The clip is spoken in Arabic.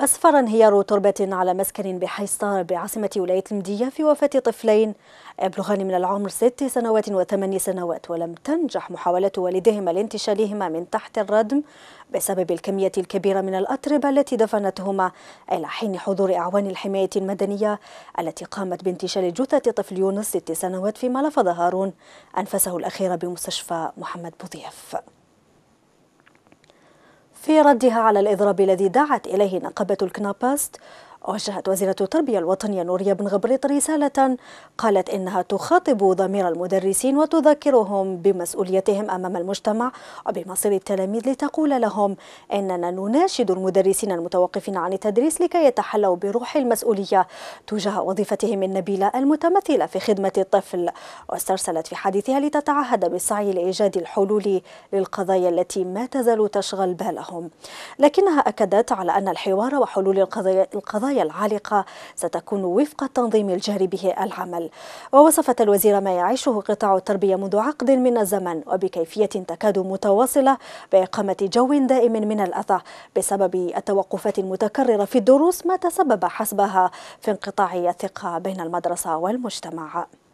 أسفر انهيار تربة على مسكن بحيصار بعاصمة ولاية المدية في وفاة طفلين يبلغان من العمر ست سنوات وثمان سنوات ولم تنجح محاولة والدهما لانتشالهما من تحت الردم بسبب الكمية الكبيرة من الأتربة التي دفنتهما إلى حين حضور أعوان الحماية المدنية التي قامت بانتشال جثة طفل يونس ست سنوات فيما لفظ هارون أنفسه الأخير بمستشفى محمد بوضيف في ردها على الإضراب الذي دعت إليه نقابة الكناباست وجهت وزيرة التربية الوطنية نوريا بن غبريط رسالة قالت إنها تخاطب ضمير المدرسين وتذكرهم بمسؤوليتهم أمام المجتمع وبمصير التلاميذ لتقول لهم إننا نناشد المدرسين المتوقفين عن التدريس لكي يتحلوا بروح المسؤولية تجاه وظيفتهم النبيلة المتمثلة في خدمة الطفل واسترسلت في حديثها لتتعهد بالسعي لإيجاد الحلول للقضايا التي ما تزال تشغل بالهم لكنها أكدت على أن الحوار وحلول القضايا القضايا العالقة ستكون وفق التنظيم الجاري به العمل ووصفت الوزيرة ما يعيشه قطاع التربية منذ عقد من الزمن وبكيفية تكاد متواصلة بإقامة جو دائم من الأذى بسبب التوقفات المتكررة في الدروس ما تسبب حسبها في انقطاع الثقة بين المدرسة والمجتمع